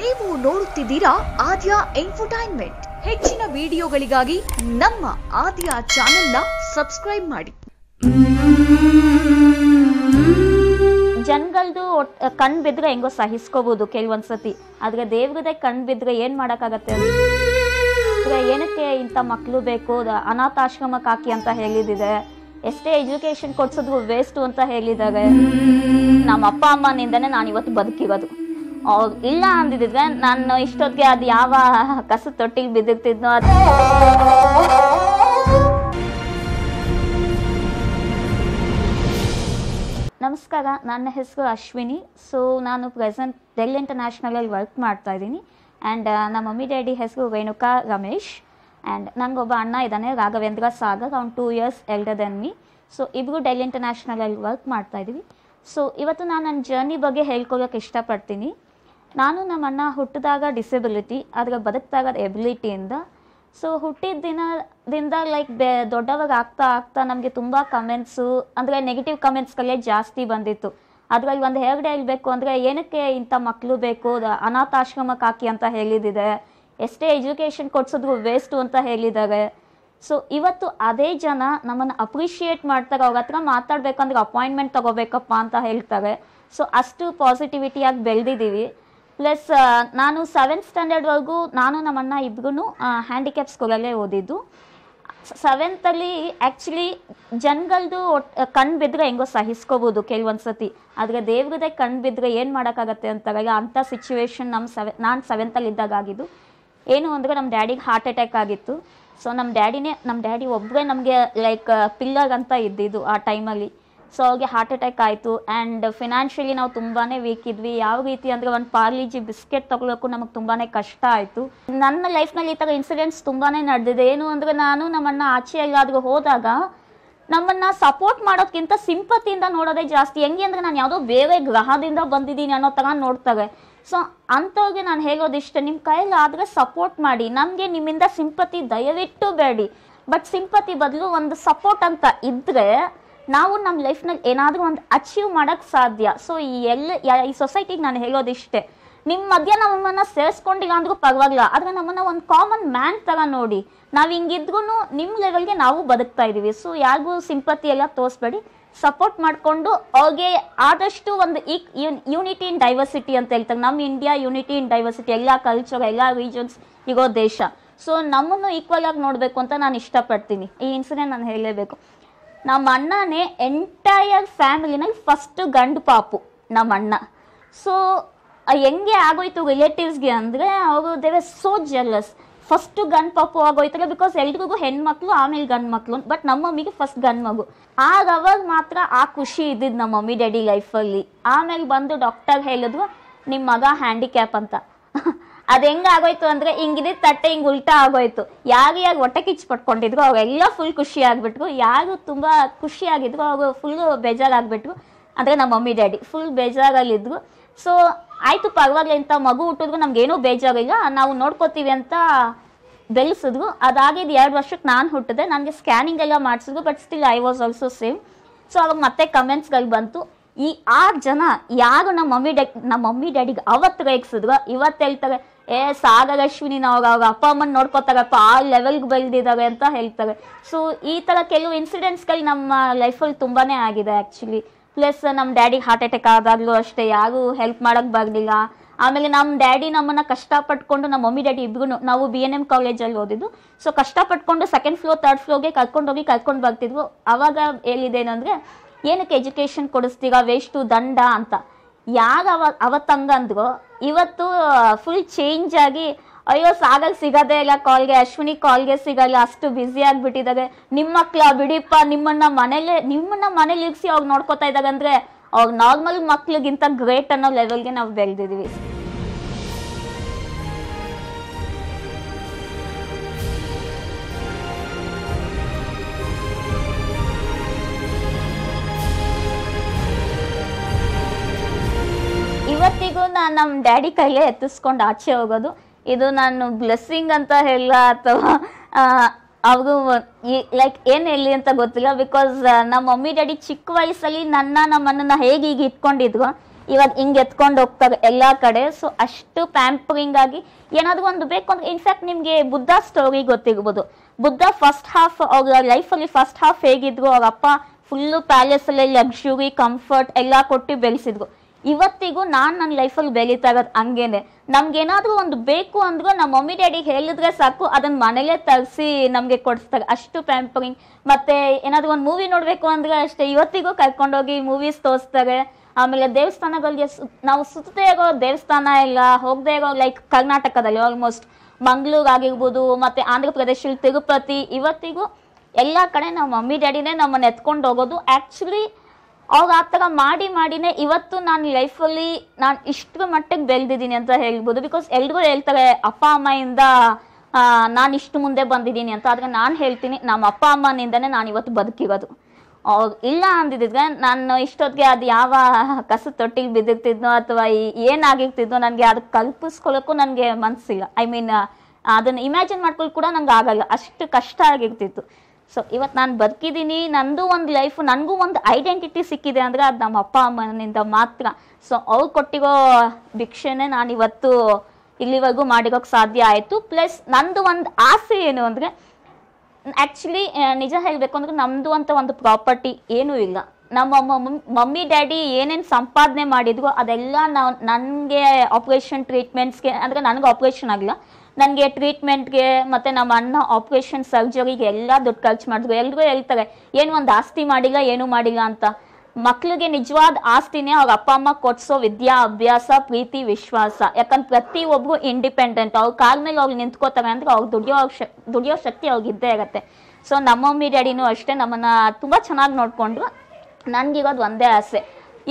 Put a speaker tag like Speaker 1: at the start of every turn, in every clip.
Speaker 1: ನೀವು ನೋಡುತ್ತಿದ್ದೀರಾ ಆದ್ಯ ಎಂಟರ್ಟೈನ್ಮೆಂಟ್ ಹೆಚ್ಚಿನ ವಿಡಿಯೋಗಳಿಗಾಗಿ ನಮ್ಮ ಆದ್ಯ ಚಾನೆಲ್ನ ಸಬ್ಸ್ಕ್ರೈಬ್ ಮಾಡಿ ಜನಗಳದು ಕಣ್ಣು ಬಿದ್ರೆ ಹೆಂಗೋ ಸಹಿಸ್ಕೋಬಹುದು ಕೆಲವೊಂದ್ಸತಿ ಆದ್ರೆ ದೇವ್ರದೇ ಕಣ್ ಬಿದ್ರೆ ಏನ್ ಮಾಡಕ್ಕಾಗತ್ತೆ ಏನಕ್ಕೆ ಇಂಥ ಮಕ್ಕಳು ಬೇಕು ಅನಾಥಾಶ್ರಮಕ್ಕೆ ಕಾಕಿ ಅಂತ ಹೇಳಿದಿದೆ ಎಷ್ಟೇ ಎಜುಕೇಶನ್ ಕೊಡ್ಸಿದ್ರು ವೇಸ್ಟು ಅಂತ ಹೇಳಿದಾಗ ನಮ್ಮ ಅಪ್ಪ ಅಮ್ಮನಿಂದನೇ ನಾನು ಇವತ್ತು ಬದುಕಿರೋದು ಇಲ್ಲ ಅಂದಿದ್ರೆ ನಾನು ಇಷ್ಟೊತ್ತಿಗೆ ಅದು ಯಾವ ಕಸ ತೊಟ್ಟಿಗೆ ಬಿದ್ದಿರ್ತಿದ್ನೋ ಅದು ನಮಸ್ಕಾರ ನನ್ನ ಹೆಸರು ಅಶ್ವಿನಿ ಸೊ ನಾನು ಪ್ರೆಸೆಂಟ್ ಡೆಲ್ ಇಂಟರ್ನ್ಯಾಷನಲಲ್ಲಿ ವರ್ಕ್ ಮಾಡ್ತಾ ಇದ್ದೀನಿ ಆ್ಯಂಡ್ uh, ನಮ್ಮ ಮಮ್ಮಿ ಡ್ಯಾಡಿ ಹೆಸರು ರೇಣುಕಾ ರಮೇಶ್ ಆ್ಯಂಡ್ ಒಬ್ಬ ಅಣ್ಣ ಇದ್ದಾನೆ ರಾಘವೇಂದ್ರ ಸಾಗರ್ ಅವ್ನು two years elder then me so ಇಬ್ಬರು ಡೆಲ್ಲಿ ಇಂಟರ್ನ್ಯಾಷನಲಲ್ಲಿ ವರ್ಕ್ ಮಾಡ್ತಾ ಇದ್ದೀವಿ ಸೊ ಇವತ್ತು ನಾನು ನನ್ನ ಜರ್ನಿ ಬಗ್ಗೆ ಹೇಳ್ಕೊಳಕ್ಕೆ ಇಷ್ಟಪಡ್ತೀನಿ ನಾನು ನಮ್ಮ ಅಣ್ಣ ಹುಟ್ಟಿದಾಗ ಡಿಸೆಬಿಲಿಟಿ ಅದ್ರ ಬದುಕಿದಾಗ ಎಬಿಲಿಟಿಯಿಂದ ಸೊ ಹುಟ್ಟಿದ ದಿನದಿಂದ ಲೈಕ್ ಬೆ ದೊಡ್ಡವಾಗ ಆಗ್ತಾ ಆಗ್ತಾ ನಮಗೆ ತುಂಬ ಕಮೆಂಟ್ಸು ಅಂದರೆ ನೆಗೆಟಿವ್ ಕಮೆಂಟ್ಸ್ಗಳೇ ಜಾಸ್ತಿ ಬಂದಿತ್ತು ಅದರಲ್ಲಿ ಒಂದು ಹೆಗಡೆ ಹೇಳಬೇಕು ಅಂದರೆ ಏನಕ್ಕೆ ಇಂಥ ಮಕ್ಕಳು ಬೇಕು ಅನಾಥಾಶ್ರಮಕ್ಕೆ ಹಾಕಿ ಅಂತ ಹೇಳಿದಿದೆ ಎಷ್ಟೇ ಎಜುಕೇಷನ್ ಕೊಡ್ಸಿದ್ರು ವೇಸ್ಟು ಅಂತ ಹೇಳಿದ್ದಾರೆ ಸೊ ಇವತ್ತು ಅದೇ ಜನ ನಮ್ಮನ್ನು ಅಪ್ರಿಷಿಯೇಟ್ ಮಾಡ್ತಾರೆ ಅವ್ರ ಹತ್ರ ಮಾತಾಡ್ಬೇಕಂದ್ರೆ ಅಪಾಯಿಂಟ್ಮೆಂಟ್ ತಗೋಬೇಕಪ್ಪ ಅಂತ ಹೇಳ್ತಾರೆ ಸೊ ಅಷ್ಟು ಪಾಸಿಟಿವಿಟಿಯಾಗಿ ಬೆಳೆದಿದ್ದೀವಿ ಪ್ಲಸ್ uh, ನಾನು ಸೆವೆಂತ್ ಸ್ಟ್ಯಾಂಡರ್ಡ್ವರೆಗೂ ನಾನು ನಮ್ಮ ಅಣ್ಣ ಹ್ಯಾಂಡಿಕ್ಯಾಪ್ ಸ್ಕೂಲಲ್ಲೇ ಓದಿದ್ದು ಸೆವೆಂತಲ್ಲಿ ಆ್ಯಕ್ಚುಲಿ ಜನಗಳದು ಕಣ್ಣು ಬಿದ್ದರೆ ಹೆಂಗೋ ಸಹಿಸ್ಕೋಬೋದು ಕೆಲವೊಂದು ಸತಿ ಆದರೆ ದೇವ್ರದೇ ಕಣ್ಣು ಬಿದ್ದರೆ ಏನು ಮಾಡೋಕ್ಕಾಗತ್ತೆ ಅಂತಾರಲ್ಲ ಅಂಥ ಸಿಚುವೇಶನ್ ನಮ್ಮ ಸೆವೆ ನಾನು ಸೆವೆಂತಲ್ಲಿ ಇದ್ದಾಗ ಆಗಿದ್ದು ಏನು ಅಂದರೆ ನಮ್ಮ ಡ್ಯಾಡಿಗೆ ಹಾರ್ಟ್ ಅಟ್ಯಾಕ್ ಆಗಿತ್ತು ಸೊ ನಮ್ಮ ಡ್ಯಾಡಿನೇ ನಮ್ಮ ಡ್ಯಾಡಿ ಒಬ್ಬರೇ ನಮಗೆ ಲೈಕ್ ಪಿಲ್ಲರ್ ಅಂತ ಇದ್ದಿದ್ದು ಆ ಟೈಮಲ್ಲಿ ಸೊ ಅವ್ರಿಗೆ ಹಾರ್ಟ್ ಅಟ್ಯಾಕ್ ಆಯಿತು ಆ್ಯಂಡ್ ಫಿನಾನ್ಷಿಯಲಿ ನಾವು ತುಂಬಾ ವೀಕ್ ಇದ್ವಿ ಯಾವ ರೀತಿ ಅಂದರೆ ಒಂದು ಪಾರ್ಲಿಜಿ ಬಿಸ್ಕೆಟ್ ತೊಗೊಳೋಕ್ಕೂ ನಮಗೆ ತುಂಬಾ ಕಷ್ಟ ಆಯಿತು ನನ್ನ ಲೈಫ್ನಲ್ಲಿ ಈ ಥರ ಇನ್ಸಿಡೆಂಟ್ಸ್ ತುಂಬಾ ನಡೆದಿದೆ ಏನು ಅಂದರೆ ನಾನು ನಮ್ಮನ್ನು ಆಚೆ ಎಲ್ಲಾದರೂ ಹೋದಾಗ ನಮ್ಮನ್ನು ಸಪೋರ್ಟ್ ಮಾಡೋಕ್ಕಿಂತ ಸಿಂಪತಿಯಿಂದ ನೋಡೋದೇ ಜಾಸ್ತಿ ಹೆಂಗೆ ಅಂದರೆ ನಾನು ಯಾವುದೋ ಬೇರೆ ಗ್ರಹದಿಂದ ಬಂದಿದ್ದೀನಿ ಅನ್ನೋ ಥರ ನೋಡ್ತಾರೆ ಸೊ ಅಂಥವ್ರಿಗೆ ನಾನು ಇಷ್ಟ ನಿಮ್ಮ ಕೈಯಲ್ಲಿ ಆದರೆ ಸಪೋರ್ಟ್ ಮಾಡಿ ನಮಗೆ ನಿಮ್ಮಿಂದ ಸಿಂಪತಿ ದಯವಿಟ್ಟು ಬೇಡಿ ಬಟ್ ಸಿಂಪತಿ ಬದಲು ಒಂದು ಸಪೋರ್ಟ್ ಅಂತ ಇದ್ದರೆ ನಾವು ನಮ್ಮ ಲೈಫ್ನಲ್ಲಿ ಏನಾದರೂ ಒಂದು ಅಚೀವ್ ಮಾಡೋಕ್ಕೆ ಸಾಧ್ಯ ಸೊ ಈ ಎಲ್ಲ ಈ ಸೊಸೈಟಿಗೆ ನಾನು ಹೇಳೋದಿಷ್ಟೇ ನಿಮ್ಮ ಮಧ್ಯ ನಮ್ಮನ್ನ ಸೇರಿಸ್ಕೊಂಡಿಲ್ಲ ಅಂದ್ರೂ ಪರವಾಗಿಲ್ಲ ಆದರೆ ನಮ್ಮನ್ನ ಒಂದು ಕಾಮನ್ ಮ್ಯಾನ್ ಥರ ನೋಡಿ ನಾವು ಹಿಂಗಿದ್ರೂ ನಿಮ್ಮ ಲೆವೆಲ್ಗೆ ನಾವು ಬದುಕ್ತಾ ಇದ್ದೀವಿ ಸೊ ಯಾರಿಗೂ ಸಿಂಪತಿ ಎಲ್ಲ ತೋರಿಸ್ಬೇಡಿ ಸಪೋರ್ಟ್ ಮಾಡಿಕೊಂಡು ಅವ್ರಿಗೆ ಆದಷ್ಟು ಒಂದು ಈಕ್ ಯೂನಿಟಿ ಇನ್ ಡೈವರ್ಸಿಟಿ ಅಂತ ಹೇಳ್ತಾರೆ ನಮ್ಮ ಇಂಡಿಯಾ ಯೂನಿಟಿ ಇನ್ ಡೈವರ್ಸಿಟಿ ಎಲ್ಲ ಕಲ್ಚರ್ ಎಲ್ಲ ರೀಜನ್ಸ್ ಇರೋ ದೇಶ ಸೊ ನಮ್ಮನ್ನು ಈಕ್ವಲ್ ಆಗಿ ನೋಡಬೇಕು ಅಂತ ನಾನು ಇಷ್ಟಪಡ್ತೀನಿ ಈ ಇನ್ಸಿಡೆಂಟ್ ನಾನು ಹೇಳಲೇಬೇಕು ನಮ್ಮ ಅಣ್ಣನೇ ಎಂಟೈರ್ ಫ್ಯಾಮಿಲಿನಲ್ಲಿ ಫಸ್ಟು ಗಂಡು ಪಾಪು ನಮ್ಮ ಅಣ್ಣ ಸೊ ಹೆಂಗೆ ಆಗೋಯ್ತು ರಿಲೇಟಿವ್ಸ್ಗೆ ಅಂದರೆ ಅವರು ದೇ ಸೋ ಜಲ್ಲಸ್ ಫಸ್ಟು ಗಂಡು ಪಾಪು ಆಗೋಯ್ತಾರೆ ಬಿಕಾಸ್ ಎಲ್ರಿಗೂ ಹೆಣ್ಮಕ್ಳು ಆಮೇಲೆ ಗಂಡು ಮಕ್ಕಳು ಬಟ್ ನಮ್ಮ ಮಮ್ಮಿಗೆ ಫಸ್ಟ್ ಗಂಡು ಮಗು ಆಗ ಅವಾಗ ಮಾತ್ರ ಆ ಖುಷಿ ಇದ್ದಿದ್ದು ನಮ್ಮ ಮಮ್ಮಿ ಡ್ಯಾಡಿ ಲೈಫಲ್ಲಿ ಆಮೇಲೆ ಬಂದು ಡಾಕ್ಟರ್ ಹೇಳಿದ್ವು ನಿಮ್ಮ ಮಗ ಹ್ಯಾಂಡಿಕ್ಯಾಪ್ ಅಂತ ಅದ್ ಹೆಂಗ ಆಗೋಯ್ತು ಅಂದ್ರೆ ತಟ್ಟೆ ಹಿಂಗ್ ಉಲ್ಟಾ ಆಗೋಯ್ತು ಯಾರು ಯಾರು ಹೊಟ್ಟೆ ಕಿಚ್ಚು ಪಟ್ಕೊಂಡಿದ್ರು ಅವಾಗೆಲ್ಲ ಫುಲ್ ಖುಷಿ ಆಗ್ಬಿಟ್ರು ಯಾರು ತುಂಬಾ ಖುಷಿ ಆಗಿದ್ರು ಅವಾಗ ಫುಲ್ ಬೇಜಾರಾಗ್ಬಿಟ್ರು ಅಂದ್ರೆ ನಮ್ಮ ಮಮ್ಮಿ ಡ್ಯಾಡಿ ಫುಲ್ ಬೇಜಾರಲ್ಲಿದ್ರು ಸೊ ಆಯ್ತು ಪರವಾಗಿಲ್ಲ ಇಂಥ ಮಗು ಹುಟ್ಟಿದ್ರು ಬೇಜಾರ್ ಬೇಜಾರಿಲ್ಲ ನಾವು ನೋಡ್ಕೋತೀವಿ ಅಂತ ಬೆಳೆಸಿದ್ರು ಅದಾಗಿದ್ದು ಎರಡು ವರ್ಷಕ್ಕೆ ನಾನು ಹುಟ್ಟಿದೆ ನನಗೆ ಸ್ಕ್ಯಾನಿಂಗ್ ಎಲ್ಲ ಮಾಡಿಸಿದ್ರು but still I was also same so ಅವಾಗ ಮತ್ತೆ ಕಮೆಂಟ್ಸ್ಗಳು ಬಂತು ಈ ಆರು ಜನ ಯಾರು ನಮ್ಮ ಮಮ್ಮಿ ಡ್ಯಾ ನಮ್ಮ ಮಮ್ಮಿ ಡ್ಯಾಡಿಗೆ ಅವತ್ತು ರೇಗಿಸಿದ್ರು ಇವತ್ತು ಹೇಳ್ತಾರೆ ಏ ಸಾಗರ ಅಶ್ವಿನಿ ನಾವು ಅವಾಗ ಅಪ್ಪ ಅಮ್ಮನ ನೋಡ್ಕೋತಾರಪ್ಪ ಆ ಲೆವೆಲ್ಗೆ ಬೆಳೆದಿದ್ದಾರೆ ಅಂತ ಹೇಳ್ತಾರೆ ಸೊ ಈ ಥರ ಕೆಲವು ಇನ್ಸಿಡೆಂಟ್ಸ್ಗಳು ನಮ್ಮ ಲೈಫಲ್ಲಿ ತುಂಬಾ ಆಗಿದೆ ಆ್ಯಕ್ಚುಲಿ ಪ್ಲಸ್ ನಮ್ಮ ಡ್ಯಾಡಿಗೆ ಹಾರ್ಟ್ ಅಟ್ಯಾಕ್ ಆದಾಗಲೂ ಅಷ್ಟೇ ಯಾರೂ ಹೆಲ್ಪ್ ಮಾಡೋಕ್ಕೆ ಬರಲಿಲ್ಲ ಆಮೇಲೆ ನಮ್ಮ ಡ್ಯಾಡಿ ನಮ್ಮನ್ನು ಕಷ್ಟಪಟ್ಕೊಂಡು ನಮ್ಮ ಮಮ್ಮಿ ಡ್ಯಾಡಿ ಇಬ್ಬರು ನಾವು ಬಿ ಎನ್ ಎಮ್ ಕಾಲೇಜಲ್ಲಿ ಓದಿದ್ದು ಸೊ ಪಟ್ಕೊಂಡು ಸೆಕೆಂಡ್ ಫ್ಲೋರ್ ತರ್ಡ್ ಫ್ಲೋರ್ಗೆ ಹೋಗಿ ಕರ್ಕೊಂಡು ಬರ್ತಿದ್ವು ಅವಾಗ ಏನಂದ್ರೆ ಏನಕ್ಕೆ ಎಜುಕೇಷನ್ ಕೊಡಿಸ್ತೀರಾ ವೇಸ್ಟು ದಂಡ ಅಂತ ಯಾರು ಅವ ಅವತ್ತಂಗ ಇವತ್ತು ಫುಲ್ ಚೇಂಜ್ ಆಗಿ ಅಯ್ಯೋ ಸಾಗಲ್ ಸಿಗೋದೇ ಇಲ್ಲ ಕಾಲ್ಗೆ ಅಶ್ವಿನಿ ಕಾಲ್ಗೆ ಸಿಗಲ್ಲ ಅಷ್ಟು ಬ್ಯುಸಿ ಆಗಿಬಿಟ್ಟಿದ್ದಾರೆ ನಿಮ್ಮ ಮಕ್ಳ ಬಿಡಿಪ್ಪ ನಿಮ್ಮನ್ನ ಮನೇಲೆ ನಿಮ್ಮನ್ನ ಮನೇಲಿ ಇಳಿಸಿ ಅವ್ರು ನೋಡ್ಕೋತಾ ಇದ್ದಾಗಂದ್ರೆ ಅಂದ್ರೆ ಅವ್ರ ನಾರ್ಮಲ್ ಮಕ್ಳಿಗಿಂತ ಗ್ರೇಟ್ ಅನ್ನೋ ಲೆವೆಲ್ಗೆ ನಾವು ಬೆಳೆದಿದ್ದೀವಿ ನಮ್ಮ ಡ್ಯಾಡಿ ಕೈಲೇ ಎತ್ತಿಸ್ಕೊಂಡು ಆಚೆ ಹೋಗೋದು ಇದು ನಾನು ಬ್ಲೆಸ್ಸಿಂಗ್ ಅಂತ ಹೇಳ ಅಥವಾ ಅವ್ರಿಗೂ ಲೈಕ್ ಏನು ಹೇಳಿ ಅಂತ ಗೊತ್ತಿಲ್ಲ ಬಿಕಾಸ್ ನಮ್ಮ ಮಮ್ಮಿ ಡ್ಯಾಡಿ ಚಿಕ್ಕ ವಯಸ್ಸಲ್ಲಿ ನನ್ನ ನಮ್ಮನ್ನ ಹೇಗೆ ಈಗ ಇಟ್ಕೊಂಡಿದ್ವು ಇವಾಗ ಹಿಂಗೆ ಎತ್ಕೊಂಡು ಹೋಗ್ತಾರೆ ಎಲ್ಲ ಕಡೆ ಸೊ ಅಷ್ಟು ಪ್ಯಾಂಪರಿಂಗ್ ಆಗಿ ಏನಾದರೂ ಒಂದು ಬೇಕು ಅಂದ್ರೆ ಇನ್ಫ್ಯಾಕ್ಟ್ ನಿಮಗೆ ಬುದ್ಧ ಸ್ಟೋರಿ ಗೊತ್ತಿರ್ಬೋದು ಬುದ್ಧ ಫಸ್ಟ್ ಹಾಫ್ ಅವ್ರ ಲೈಫಲ್ಲಿ ಫಸ್ಟ್ ಹಾಫ್ ಹೇಗಿದ್ರು ಅವ್ರ ಅಪ್ಪ ಫುಲ್ಲು ಪ್ಯಾಲೇಸಲ್ಲಿ ಲಕ್ಷುರಿ ಕಂಫರ್ಟ್ ಎಲ್ಲ ಕೊಟ್ಟು ಬೆಳೆಸಿದ್ರು ಇವತ್ತಿಗೂ ನಾನು ನನ್ನ ಲೈಫಲ್ಲಿ ಬೆಳೀತಾ ಇರೋದು ಹಂಗೇನೆ ಏನಾದರೂ ಒಂದು ಬೇಕು ಅಂದ್ರೂ ನಮ್ಮ ಮಮ್ಮಿ ಡ್ಯಾಡಿ ಹೇಳಿದ್ರೆ ಸಾಕು ಅದನ್ನ ಮನೆಯಲ್ಲೇ ತರಿಸಿ ನಮಗೆ ಕೊಡಿಸ್ತಾರೆ ಅಷ್ಟು ಪ್ಯಾಂಪರಿಂಗ್ ಮತ್ತೆ ಏನಾದರೂ ಒಂದು ಮೂವಿ ನೋಡಬೇಕು ಅಂದ್ರೆ ಅಷ್ಟೇ ಇವತ್ತಿಗೂ ಕರ್ಕೊಂಡೋಗಿ ಮೂವೀಸ್ ತೋರಿಸ್ತಾರೆ ಆಮೇಲೆ ದೇವಸ್ಥಾನಗಳಿಗೆ ನಾವು ಸುತ್ತದೇ ಇರೋ ದೇವಸ್ಥಾನ ಇಲ್ಲ ಹೋಗದೆ ಇರೋ ಲೈಕ್ ಕರ್ನಾಟಕದಲ್ಲಿ ಆಲ್ಮೋಸ್ಟ್ ಮಂಗ್ಳೂರು ಆಗಿರ್ಬೋದು ಮತ್ತೆ ಆಂಧ್ರ ಪ್ರದೇಶ ತಿರುಪತಿ ಇವತ್ತಿಗೂ ಎಲ್ಲ ಕಡೆ ನಮ್ಮ ಮಮ್ಮಿ ಡ್ಯಾಡಿನೇ ನಮ್ಮನ್ನು ಎತ್ಕೊಂಡು ಹೋಗೋದು ಆ್ಯಕ್ಚುಲಿ ಅವಾಗ ಆ ಥರ ಮಾಡಿ ಮಾಡಿನೇ ಇವತ್ತು ನಾನು ಲೈಫಲ್ಲಿ ನಾನು ಇಷ್ಟರ ಮಟ್ಟಕ್ಕೆ ಬೆಳೆದಿದ್ದೀನಿ ಅಂತ ಹೇಳ್ಬೋದು ಬಿಕಾಸ್ ಎಲ್ರಿಗೂ ಹೇಳ್ತಾರೆ ಅಪ್ಪ ಅಮ್ಮಯಿಂದ ನಾನು ಇಷ್ಟು ಮುಂದೆ ಬಂದಿದ್ದೀನಿ ಅಂತ ಆದರೆ ನಾನು ಹೇಳ್ತೀನಿ ನಮ್ಮ ಅಪ್ಪ ಅಮ್ಮನಿಂದನೇ ನಾನು ಇವತ್ತು ಬದುಕಿರೋದು ಅವ್ರು ಇಲ್ಲ ಅಂದಿದ್ದಿದ್ರೆ ನಾನು ಇಷ್ಟೊತ್ತಿಗೆ ಅದು ಯಾವ ಕಸ ತೊಟ್ಟಿಗೆ ಬಿದ್ದಿರ್ತಿದ್ನೋ ಅಥವಾ ಏನಾಗಿರ್ತಿದ್ನೋ ನನಗೆ ಅದು ಕಲ್ಪಿಸ್ಕೊಳ್ಳೋಕ್ಕೂ ನನಗೆ ಮನಸ್ಸಿಲ್ಲ ಐ ಮೀನ್ ಅದನ್ನು ಇಮ್ಯಾಜಿನ್ ಮಾಡ್ಕೊಳ್ಳಿ ಕೂಡ ನಂಗೆ ಆಗಲ್ಲ ಅಷ್ಟು ಕಷ್ಟ ಆಗಿರ್ತಿತ್ತು ಸೊ ಇವತ್ತು ನಾನು ಬದುಕಿದ್ದೀನಿ ನಂದು ಒಂದು ಲೈಫ್ ನನಗೂ ಒಂದು ಐಡೆಂಟಿಟಿ ಸಿಕ್ಕಿದೆ ಅಂದರೆ ಅದು ನಮ್ಮ ಅಪ್ಪ ಅಮ್ಮನಿಂದ ಮಾತ್ರ ಸೊ ಅವ್ರು ಕೊಟ್ಟಿರೋ ಭಿಕ್ಷೆನೇ ನಾನು ಇವತ್ತು ಇಲ್ಲಿವರೆಗೂ ಮಾಡಿರೋಕ್ಕೆ ಸಾಧ್ಯ ಆಯಿತು ಪ್ಲಸ್ ನಂದು ಒಂದು ಆಸೆ ಏನು ಅಂದರೆ ಆ್ಯಕ್ಚುಲಿ ನಿಜ ಹೇಳಬೇಕು ಅಂದರೆ ನಮ್ಮದು ಅಂತ ಒಂದು ಪ್ರಾಪರ್ಟಿ ಏನೂ ಇಲ್ಲ ನಮ್ಮ ಮಮ್ಮಿ ಡ್ಯಾಡಿ ಏನೇನು ಸಂಪಾದನೆ ಮಾಡಿದ್ರು ಅದೆಲ್ಲ ನಾವು ನನಗೆ ಆಪ್ರೇಷನ್ ಟ್ರೀಟ್ಮೆಂಟ್ಸ್ಗೆ ಅಂದರೆ ನನಗೆ ಆಪ್ರೇಷನ್ ಆಗಿಲ್ಲ ನನಗೆ ಟ್ರೀಟ್ಮೆಂಟ್ಗೆ ಮತ್ತು ನಮ್ಮ ಅಣ್ಣ ಆಪ್ರೇಷನ್ ಸರ್ಜರಿಗೆ ಎಲ್ಲ ದುಡ್ಡು ಖರ್ಚು ಮಾಡಿದ್ರು ಎಲ್ಲರೂ ಹೇಳ್ತಾರೆ ಏನು ಒಂದು ಆಸ್ತಿ ಮಾಡಿಲ್ಲ ಏನು ಮಾಡಿಲ್ಲ ಅಂತ ಮಕ್ಳಿಗೆ ನಿಜವಾದ ಆಸ್ತಿನೇ ಅವ್ರ ಅಪ್ಪ ಅಮ್ಮ ಕೊಡ್ಸೋ ವಿದ್ಯಾ ಅಭ್ಯಾಸ ಪ್ರೀತಿ ವಿಶ್ವಾಸ ಯಾಕಂದ್ರೆ ಪ್ರತಿಯೊಬ್ಬರು ಇಂಡಿಪೆಂಡೆಂಟ್ ಅವ್ರ ಕಾಲ ಮೇಲೆ ಅವ್ರು ನಿಂತ್ಕೋತಾರೆ ಅಂದ್ರೆ ಅವ್ರು ದುಡಿಯೋ ದುಡಿಯೋ ಶಕ್ತಿ ಅವ್ರಿಗಿದ್ದೇ ಇರುತ್ತೆ ಸೊ ನಮ್ಮ ಮಮ್ಮಿ ಡ್ಯಾಡಿನೂ ಅಷ್ಟೇ ನಮ್ಮನ್ನು ತುಂಬ ಚೆನ್ನಾಗಿ ನೋಡಿಕೊಂಡ್ರು ನನಗಿರೋದು ಒಂದೇ ಆಸೆ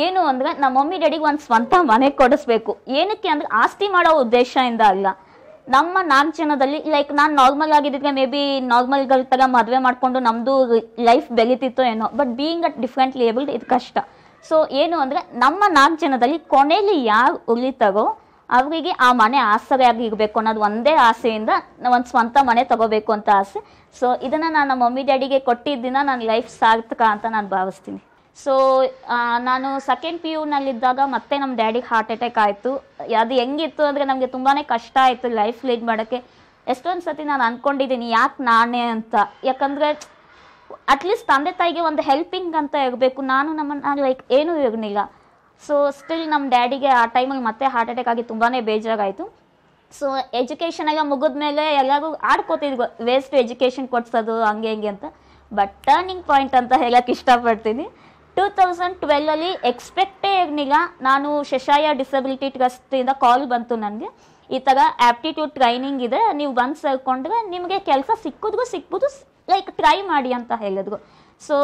Speaker 1: ಏನು ಅಂದ್ರೆ ನಮ್ಮ ಮಮ್ಮಿ ಡ್ಯಾಡಿಗೆ ಒಂದು ಸ್ವಂತ ಮನೆ ಕೊಡಿಸ್ಬೇಕು ಏನಕ್ಕೆ ಅಂದ್ರೆ ಆಸ್ತಿ ಮಾಡೋ ಉದ್ದೇಶದಿಂದ ಅಲ್ಲ ನಮ್ಮ ನಾಲ್ಕು ಜನದಲ್ಲಿ ಲೈಕ್ ನಾನು ನಾರ್ಮಲ್ ಆಗಿದ್ದಿದ್ರೆ ಮೇ ಬಿ ನಾರ್ಮಲ್ ತರ ಮದುವೆ ಮಾಡಿಕೊಂಡು ನಮ್ಮದು ಲೈಫ್ ಬೆಳೀತಿತ್ತು ಏನೋ but being at different labeled ಇದು ಕಷ್ಟ ಸೊ ಏನು ಅಂದರೆ ನಮ್ಮ ನಾಲ್ಕು ಜನದಲ್ಲಿ ಕೊನೆಯಲ್ಲಿ ಯಾರು ಉಳಿತಾರೋ ಅವರಿಗೆ ಆ ಮನೆ ಆಸರೆಯಾಗಿ ಇರಬೇಕು ಅನ್ನೋದು ಒಂದೇ ಆಸೆಯಿಂದ ಒಂದು ಸ್ವಂತ ಮನೆ ತಗೋಬೇಕು ಅಂತ ಆಸೆ ಸೊ ಇದನ್ನು ನಾನು ನಮ್ಮ ಮಮ್ಮಿ ಡ್ಯಾಡಿಗೆ ಕೊಟ್ಟಿದ್ದಿನ ನನ್ನ ಲೈಫ್ ಸಾರ್ಥಕ ಅಂತ ನಾನು ಭಾವಿಸ್ತೀನಿ ಸೊ ನಾನು ಸೆಕೆಂಡ್ ಪಿ ಯುನಲ್ಲಿದ್ದಾಗ ಮತ್ತೆ ನಮ್ಮ ಡ್ಯಾಡಿಗೆ ಹಾರ್ಟ್ ಅಟ್ಯಾಕ್ ಆಯಿತು ಅದು ಹೆಂಗಿತ್ತು ಅಂದರೆ ನಮಗೆ ತುಂಬಾ ಕಷ್ಟ ಆಯಿತು ಲೈಫ್ ಲೀಡ್ ಮಾಡೋಕ್ಕೆ ಎಷ್ಟೊಂದು ಸತಿ ನಾನು ಅಂದ್ಕೊಂಡಿದ್ದೀನಿ ಯಾಕೆ ನಾನೇ ಅಂತ ಯಾಕಂದರೆ ಅಟ್ಲೀಸ್ಟ್ ತಂದೆ ತಾಯಿಗೆ ಒಂದು ಹೆಲ್ಪಿಂಗ್ ಅಂತ ಇರಬೇಕು ನಾನು ನಮ್ಮನ್ನು ಲೈಕ್ ಏನೂ ಇರಲಿಲ್ಲ ಸೊ ಸ್ಟಿಲ್ ನಮ್ಮ ಡ್ಯಾಡಿಗೆ ಆ ಟೈಮಲ್ಲಿ ಮತ್ತೆ ಹಾರ್ಟ್ ಅಟ್ಯಾಕ್ ಆಗಿ ತುಂಬಾ ಬೇಜಾರಾಯಿತು ಸೊ ಎಜುಕೇಷನ್ ಎಲ್ಲ ಮುಗಿದ ಮೇಲೆ ಎಲ್ಲರೂ ಆಡ್ಕೋತಿದ್ವಿ ವೇಸ್ಟ್ ಎಜುಕೇಷನ್ ಕೊಡ್ಸೋದು ಹಂಗೆ ಹಿಂಗೆ ಅಂತ ಬಟ್ ಟರ್ನಿಂಗ್ ಪಾಯಿಂಟ್ ಅಂತ ಹೇಳಕ್ಕೆ ಇಷ್ಟಪಡ್ತೀನಿ ಟೂ ತೌಸಂಡ್ ಅಲ್ಲಿ ಎಕ್ಸ್ಪೆಕ್ಟೇ ಇರಲಿಲ್ಲ ನಾನು ಶಶಾಯ ಡಿಸಬಿಲಿಟಿ ಟ್ರಸ್ಟಿಂದ ಕಾಲ್ ಬಂತು ನನಗೆ ಈ ಥರ ಆ್ಯಪ್ಟಿಟ್ಯೂಡ್ ಟ್ರೈನಿಂಗ್ ಇದೆ ನೀವು ಬಂದು ಸೇರ್ಕೊಂಡ್ರೆ ನಿಮಗೆ ಕೆಲಸ ಸಿಕ್ಕಿದ್ಗೂ ಸಿಕ್ಬೋದು ಲೈಕ್ ಟ್ರೈ ಮಾಡಿ ಅಂತ ಹೇಳಿದ್ರು ಸೊ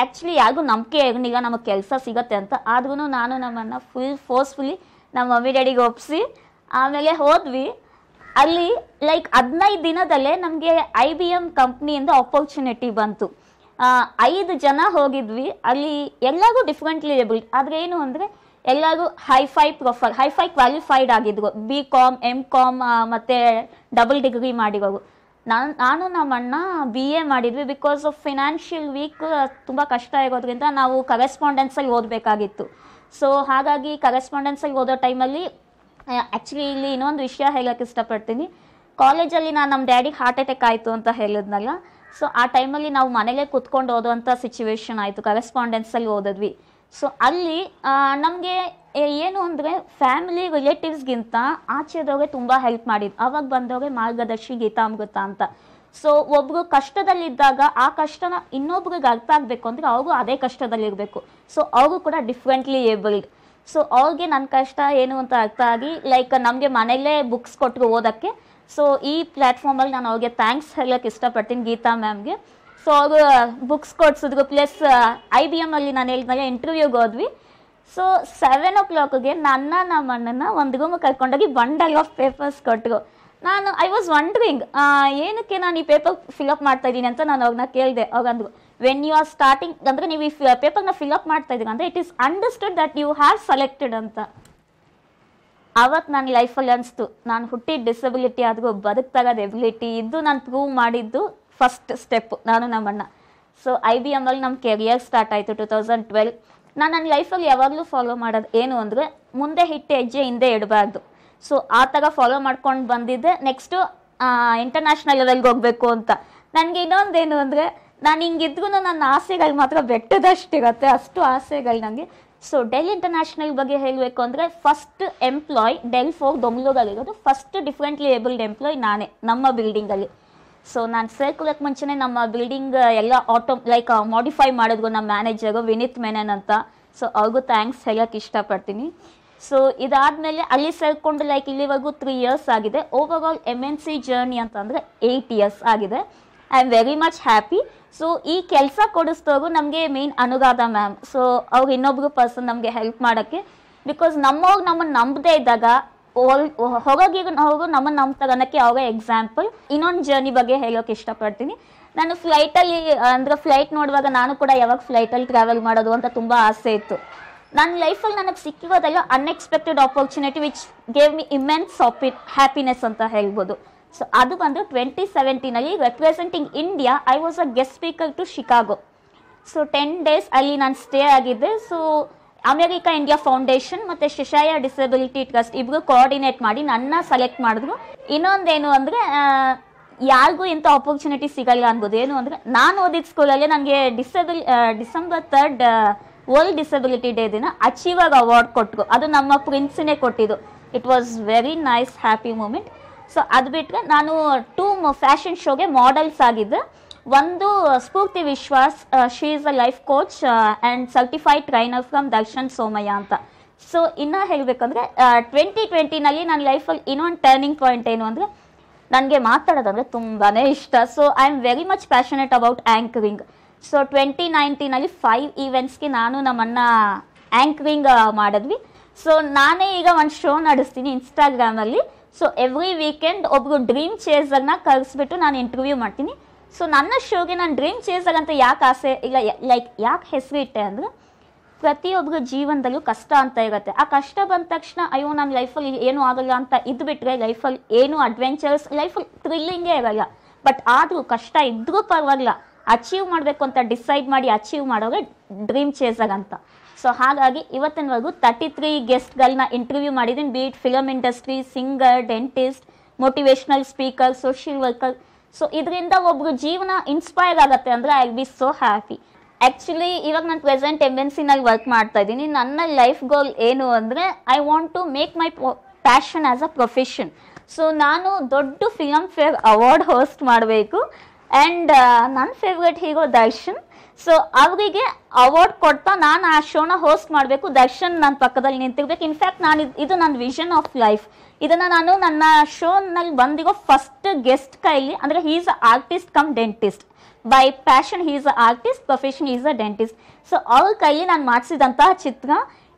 Speaker 1: ಆ್ಯಕ್ಚುಲಿ ಯಾರಿಗೂ ನಂಬಿಕೆ ಇರಲಿಲ್ಲ ನಮಗೆ ಕೆಲಸ ಸಿಗತ್ತೆ ಅಂತ ಆದ್ರೂ ನಾನು ನಮ್ಮನ್ನು ಫುಲ್ ಫೋರ್ಸ್ಫುಲಿ ನಮ್ಮ ಮಮ್ಮಿ ಡ್ಯಾಡಿಗೆ ಒಪ್ಪಿಸಿ ಆಮೇಲೆ ಹೋದ್ವಿ ಅಲ್ಲಿ ಲೈಕ್ ಹದಿನೈದು ದಿನದಲ್ಲೇ ನಮಗೆ ಐ ಬಿ ಎಮ್ ಕಂಪ್ನಿಯಿಂದ ಅಪರ್ಚುನಿಟಿ ಬಂತು ಐದು ಜನ ಹೋಗಿದ್ವಿ ಅಲ್ಲಿ ಎಲ್ಲರಿಗೂ ಡಿಫ್ರೆಂಟ್ಲಿ ಲೇಬಲ್ ಆದರೆ ಏನು ಅಂದರೆ ಎಲ್ಲರೂ ಹೈಫೈ ಪ್ರೊಫೈಲ್ ಫೈ ಕ್ವಾಲಿಫೈಡ್ ಆಗಿದ್ರು ಬಿ ಕಾಮ್ ಎಮ್ ಕಾಮ್ ಮತ್ತು ಡಬಲ್ ಡಿಗ್ರಿ ಮಾಡಿರೋರು ನಾನು ನಾನು ನಮ್ಮ ಅಣ್ಣ ಬಿ ಎ ಮಾಡಿದ್ವಿ ಬಿಕಾಸ್ ಆಫ್ ಫಿನಾನ್ಷಿಯಲ್ ವೀಕ್ ತುಂಬ ಕಷ್ಟ ಇರೋದ್ರಿಂದ ನಾವು ಕರೆಸ್ಪಾಂಡೆನ್ಸಲ್ಲಿ ಓದಬೇಕಾಗಿತ್ತು ಸೊ ಹಾಗಾಗಿ ಕರೆಸ್ಪಾಂಡೆನ್ಸಲ್ಲಿ ಓದೋ ಟೈಮಲ್ಲಿ ಆ್ಯಕ್ಚುಲಿ ಇಲ್ಲಿ ಇನ್ನೊಂದು ವಿಷಯ ಹೇಳೋಕ್ಕೆ ಇಷ್ಟಪಡ್ತೀನಿ ಕಾಲೇಜಲ್ಲಿ ನಾನು ನಮ್ಮ ಡ್ಯಾಡಿಗೆ ಹಾರ್ಟ್ ಅಟ್ಯಾಕ್ ಆಯಿತು ಅಂತ ಹೇಳಿದ್ನಲ್ಲ ಸೊ ಆ ಟೈಮಲ್ಲಿ ನಾವು ಮನೇಲೇ ಕುತ್ಕೊಂಡು ಓದುವಂಥ ಸಿಚುವೇಶನ್ ಆಯಿತು ಕರೆಸ್ಪಾಂಡೆನ್ಸಲ್ಲಿ ಓದಿದ್ವಿ ಸೊ ಅಲ್ಲಿ ನಮಗೆ ಏನು ಅಂದರೆ ಫ್ಯಾಮಿಲಿ ರಿಲೇಟಿವ್ಸ್ಗಿಂತ ಆಚೆದವ್ರೆ ತುಂಬ ಹೆಲ್ಪ್ ಮಾಡಿದ್ರು ಅವಾಗ ಬಂದವ್ರೆ ಮಾರ್ಗದರ್ಶಿ ಗೀತಾಮೃತ ಅಂತ ಸೊ ಒಬ್ರು ಕಷ್ಟದಲ್ಲಿದ್ದಾಗ ಆ ಕಷ್ಟನ ಇನ್ನೊಬ್ರಿಗೆ ಅರ್ಥ ಆಗಬೇಕು ಅಂದರೆ ಅವ್ರಿಗೂ ಅದೇ ಕಷ್ಟದಲ್ಲಿರಬೇಕು ಸೊ ಅವರು ಕೂಡ ಡಿಫ್ರೆಂಟ್ಲಿ ಏಬಲ್ಡ್ ಸೊ ಅವ್ರಿಗೆ ನನ್ನ ಕಷ್ಟ ಏನು ಅಂತ ಅರ್ಥ ಆಗಿ ಲೈಕ್ ನಮಗೆ ಮನೆಯಲ್ಲೇ ಬುಕ್ಸ್ ಕೊಟ್ಟರು ಓದೋಕ್ಕೆ ಸೊ ಈ ಪ್ಲ್ಯಾಟ್ಫಾರ್ಮಲ್ಲಿ ನಾನು ಅವ್ರಿಗೆ ಥ್ಯಾಂಕ್ಸ್ ಹೇಳಕ್ಕೆ ಇಷ್ಟಪಡ್ತೀನಿ ಗೀತಾ ಮ್ಯಾಮ್ಗೆ ಸೊ ಅವರು ಬುಕ್ಸ್ ಕೊಡ್ಸಿದ್ರು ಪ್ಲಸ್ ಐ ಬಿ ಎಮ್ಮಲ್ಲಿ ನಾನು ಹೇಳಿದ್ಮೇಲೆ ಇಂಟರ್ವ್ಯೂಗೆ ಹೋದ್ವಿ ಸೊ ಸೆವೆನ್ ಓ ಕ್ಲಾಕ್ಗೆ ನನ್ನ ನಮ್ಮ ಅಣ್ಣನ ಒಂದು ರೂಮ್ ಕರ್ಕೊಂಡೋಗಿ ಬಂಡಲ್ ಆಫ್ ಪೇಪರ್ಸ್ ಕೊಟ್ಟರು ನಾನು ಐ ವಾಸ್ ವಂಡ್ರಿಂಗ್ ಏನಕ್ಕೆ ನಾನು ಈ ಪೇಪರ್ ಅಪ್ ಮಾಡ್ತಾ ಇದ್ದೀನಿ ಅಂತ ನಾನು ಅವ್ರನ್ನ ಕೇಳಿದೆ ಅವಾಗಂದು ವೆನ್ ಯು ಆರ್ ಸ್ಟಾರ್ಟಿಂಗ್ ಅಂದರೆ ನೀವು ಈ ಪೇಪರ್ನ ಅಪ್ ಮಾಡ್ತಾ ಇದ್ದೀರಾ ಅಂದರೆ it is understood that you have selected ಅಂತ ಆವಾಗ ನನ್ನ ಲೈಫಲ್ಲಿ ಅನಿಸ್ತು ನಾನು ಹುಟ್ಟಿದ ಡಿಸಬಿಲಿಟಿ ಆದ್ರೂ ತಗದ ಎಬಿಲಿಟಿ ಇದ್ದು ನಾನು ಪ್ರೂವ್ ಮಾಡಿದ್ದು ಫಸ್ಟ್ ಸ್ಟೆಪ್ ನಾನು ನಮ್ಮಣ್ಣ ಸೊ ಐ ಬಿ ಎಮ್ಮಲ್ಲಿ ನಮ್ಮ ಕೆರಿಯರ್ ಸ್ಟಾರ್ಟ್ ಆಯಿತು ಟು ತೌಸಂಡ್ ಟ್ವೆಲ್ ನಾನು ನನ್ನ ಲೈಫಲ್ಲಿ ಯಾವಾಗಲೂ ಫಾಲೋ ಮಾಡೋದು ಏನು ಅಂದರೆ ಮುಂದೆ ಹಿಟ್ಟು ಹೆಜ್ಜೆ ಹಿಂದೆ ಇಡಬಾರ್ದು ಸೊ ಆ ಥರ ಫಾಲೋ ಮಾಡ್ಕೊಂಡು ಬಂದಿದ್ದೆ ನೆಕ್ಸ್ಟು ಇಂಟರ್ನ್ಯಾಷನಲ್ ಲೆವೆಲ್ಗೆ ಹೋಗಬೇಕು ಅಂತ ನನಗೆ ಇನ್ನೊಂದೇನು ಅಂದರೆ ನಾನು ಹಿಂಗಿದ್ರೂ ನನ್ನ ಆಸೆಗಳು ಮಾತ್ರ ಬೆಟ್ಟದಷ್ಟಿರುತ್ತೆ ಅಷ್ಟು ಆಸೆಗಳು ನನಗೆ ಸೊ ಡೆಲ್ ಇಂಟರ್ನ್ಯಾಷನಲ್ ಬಗ್ಗೆ ಹೇಳಬೇಕು ಅಂದರೆ ಫಸ್ಟ್ ಎಂಪ್ಲಾಯ್ ಡೆಲ್ ಫೋರ್ ಇರೋದು ಫಸ್ಟ್ ಡಿಫ್ರೆಂಟ್ಲಿ ಏಬಲ್ಡ್ ಎಂಪ್ಲಾಯ್ ನಾನೇ ನಮ್ಮ ಬಿಲ್ಡಿಂಗಲ್ಲಿ ಸೊ ನಾನು ಸೇರ್ಕೊಳ್ಳೋಕೆ ಮುಂಚೆನೇ ನಮ್ಮ ಬಿಲ್ಡಿಂಗ್ ಎಲ್ಲ ಆಟೋ ಲೈಕ್ ಮಾಡಿಫೈ ಮಾಡಿದ್ರು ನಮ್ಮ ಮ್ಯಾನೇಜರು ವಿನೀತ್ ಮೆನನ್ ಅಂತ ಸೊ ಅವ್ರಿಗೂ ಥ್ಯಾಂಕ್ಸ್ ಹೇಳೋಕ್ಕೆ ಇಷ್ಟಪಡ್ತೀನಿ ಸೊ ಮೇಲೆ ಅಲ್ಲಿ ಸೇರ್ಕೊಂಡು ಲೈಕ್ ಇಲ್ಲಿವರೆಗೂ ತ್ರೀ ಇಯರ್ಸ್ ಆಗಿದೆ overall M N C journey ಅಂತಂದರೆ ಏಯ್ಟ್ ಇಯರ್ಸ್ ಆಗಿದೆ I am very much happy so ಈ ಕೆಲಸ ಕೊಡಿಸ್ದವ್ರು ನಮಗೆ ಮೇನ್ ಅನುರಾಧ ಮ್ಯಾಮ್ ಸೊ ಅವ್ರು ಇನ್ನೊಬ್ರು ಪರ್ಸನ್ ನಮಗೆ ಹೆಲ್ಪ್ ಮಾಡೋಕ್ಕೆ ಬಿಕಾಸ್ ನಮ್ಮವ್ರು ನಮ್ಮನ್ನು ನಂಬದೇ ಇದ್ದಾಗ ಹೊರಗಿರೋ ಹೋಗು ನಮ್ಮನ್ನು ನಂಬ್ತಾರೆ ಅನ್ನೋಕ್ಕೆ ಅವರೇ ಎಕ್ಸಾಂಪಲ್ ಇನ್ನೊಂದು ಜರ್ನಿ ಬಗ್ಗೆ ಹೇಳೋಕೆ ಇಷ್ಟಪಡ್ತೀನಿ ನಾನು ಫ್ಲೈಟಲ್ಲಿ ಅಂದರೆ ಫ್ಲೈಟ್ ನೋಡುವಾಗ ನಾನು ಕೂಡ ಯಾವಾಗ ಫ್ಲೈಟಲ್ಲಿ ಟ್ರಾವೆಲ್ ಮಾಡೋದು ಅಂತ ತುಂಬ ಆಸೆ ಇತ್ತು ನನ್ನ ಲೈಫಲ್ಲಿ ನನಗೆ ಸಿಕ್ಕಿರೋದೆಲ್ಲ unexpected opportunity which gave me immense happiness ಅಂತ ಹೇಳ್ಬೋದು ಸೊ ಅದು ಬಂದು ಟ್ವೆಂಟಿ ಸೆವೆಂಟೀನಲ್ಲಿ representing India I was a guest speaker to Chicago so ten days ಅಲ್ಲಿ ನಾನು ಸ್ಟೇ ಆಗಿದ್ದೆ ಸೊ ಅಮೆರಿಕ ಇಂಡಿಯಾ ಫೌಂಡೇಶನ್ ಮತ್ತು ಶಿಶಾಯ ಡಿಸಬಿಲಿಟಿ ಟ್ರಸ್ಟ್ ಇಬ್ಬರು ಕೋಆರ್ಡಿನೇಟ್ ಮಾಡಿ ನನ್ನ ಸೆಲೆಕ್ಟ್ ಮಾಡಿದ್ರು ಇನ್ನೊಂದೇನು ಅಂದರೆ ಯಾರಿಗೂ ಇಂಥ ಆಪರ್ಚುನಿಟಿ ಸಿಗಲ್ಲ ಅನ್ಬೋದು ಏನು ಅಂದರೆ ನಾನು ಓದಿದ ಸ್ಕೂಲಲ್ಲಿ ನನಗೆ disable December third world disability day ದಿನ ಅಚೀವರ್ ಅವಾರ್ಡ್ ಕೊಟ್ಟರು ಅದು ನಮ್ಮ ಪ್ರಿನ್ಸಿನೇ ಕೊಟ್ಟಿದ್ದು it was very nice happy moment so ಅದು ಬಿಟ್ಟರೆ ನಾನು ಟೂ ಫ್ಯಾಷನ್ ಶೋಗೆ ಮಾಡೆಲ್ಸ್ ಆಗಿದ್ದು ಒಂದು Spoorthi Vishwas she is a life coach and certified trainer from Darshan Somaiah ಅಂತ ಸೊ uh, ಇನ್ನೂ ಹೇಳಬೇಕಂದ್ರೆ ಟ್ವೆಂಟಿ ಟ್ವೆಂಟಿನಲ್ಲಿ ನನ್ನ ಲೈಫಲ್ಲಿ ಇನ್ನೊಂದು ಟರ್ನಿಂಗ್ ಪಾಯಿಂಟ್ ಏನು ಅಂದರೆ ನನಗೆ ಮಾತಾಡೋದಂದರೆ ತುಂಬಾ ಇಷ್ಟ so I am very much passionate about anchoring so twenty ನೈನ್ಟೀನಲ್ಲಿ ಫೈವ್ ಈವೆಂಟ್ಸ್ಗೆ ನಾನು ನಮ್ಮನ್ನು ಆ್ಯಂಕರಿಂಗ್ uh, ಮಾಡಿದ್ವಿ ಸೊ ನಾನೇ ಈಗ ಒಂದು ಶೋ ನಡೆಸ್ತೀನಿ ಇನ್ಸ್ಟಾಗ್ರಾಮಲ್ಲಿ ಸೊ ಎವ್ರಿ ವೀಕೆಂಡ್ ಒಬ್ಬರು ಡ್ರೀಮ್ ಚೇಸರ್ನ ಕರೆಸ್ಬಿಟ್ಟು ನಾನು ಇಂಟರ್ವ್ಯೂ ಮಾಡ್ತೀನಿ ಸೊ ನನ್ನ ಶೋಗೆ ನಾನು ಡ್ರೀಮ್ ಚೇಸರ್ ಅಂತ ಯಾಕೆ ಆಸೆ ಇಲ್ಲ ಲೈಕ್ ಯಾಕೆ ಹೆಸರು ಇಟ್ಟೆ ಅಂದರೆ ಪ್ರತಿಯೊಬ್ಬರ ಜೀವನದಲ್ಲೂ ಕಷ್ಟ ಅಂತ ಇರುತ್ತೆ ಆ ಕಷ್ಟ ಬಂದ ತಕ್ಷಣ ಅಯ್ಯೋ ನನ್ನ ಲೈಫಲ್ಲಿ ಏನೂ ಆಗಲ್ಲ ಅಂತ ಇದ್ಬಿಟ್ರೆ ಲೈಫಲ್ಲಿ ಏನೂ ಅಡ್ವೆಂಚರ್ಸ್ ಲೈಫಲ್ಲಿ ಥ್ರಿಲ್ಲಿಂಗೇ ಇರಲ್ಲ ಬಟ್ ಆದರೂ ಕಷ್ಟ ಇದ್ದರೂ ಪರವಾಗಿಲ್ಲ ಅಚೀವ್ ಮಾಡಬೇಕು ಅಂತ ಡಿಸೈಡ್ ಮಾಡಿ ಅಚೀವ್ ಮಾಡೋರೆ ಡ್ರೀಮ್ ಚೇಸರ್ ಅಂತ ಸೊ ಹಾಗಾಗಿ ಇವತ್ತಿನವರೆಗೂ ತರ್ಟಿ ತ್ರೀ ಗೆಸ್ಟ್ಗಳನ್ನ ಇಂಟರ್ವ್ಯೂ ಮಾಡಿದ್ದೀನಿ be it film industry singer dentist motivational speaker social worker so ಇದರಿಂದ ಒಬ್ಬರು ಜೀವನ ಇನ್ಸ್ಪೈರ್ ಆಗುತ್ತೆ ಅಂದರೆ I be so happy actually ಇವಾಗ ನಾನು ಪ್ರೆಸೆಂಟ್ ಎಮ್ ಎನ್ ಸಿನಲ್ಲಿ ವರ್ಕ್ ಮಾಡ್ತಾ ಇದ್ದೀನಿ ನನ್ನ ಲೈಫ್ ಗೋಲ್ ಏನು ಅಂದರೆ I want to make my passion as a profession so ನಾನು ದೊಡ್ಡ ಫಿಲಮ್ ಫೇರ್ ಅವಾರ್ಡ್ ಹೋಸ್ಟ್ ಮಾಡಬೇಕು ಆ್ಯಂಡ್ ನನ್ನ ಫೇವ್ರೆಟ್ ಹೀರೋ ದರ್ಶನ್ ಸೊ ಅವರಿಗೆ ಅವಾರ್ಡ್ ಕೊಡ್ತಾ ನಾನು ಆ ಶೋನ ಹೋಸ್ಟ್ ಮಾಡಬೇಕು ದರ್ಶನ್ ನನ್ನ ಪಕ್ಕದಲ್ಲಿ ನಿಂತಿರ್ಬೇಕು ಇನ್ಫ್ಯಾಕ್ಟ್ ನಾನು ಇದು ನನ್ನ ವಿಷನ್ ಆಫ್ ಲೈಫ್ ಇದನ್ನು ನಾನು ನನ್ನ ಶೋನಲ್ಲಿ ಬಂದಿರೋ ಫಸ್ಟ್ ಗೆಸ್ಟ್ ಕೈಲಿ ಅಂದರೆ is a artist cum dentist by passion is a artist profession is a dentist so ಅವ್ರ ಕೈಲಿ ನಾನು ಮಾಡಿಸಿದಂತಹ ಚಿತ್ರ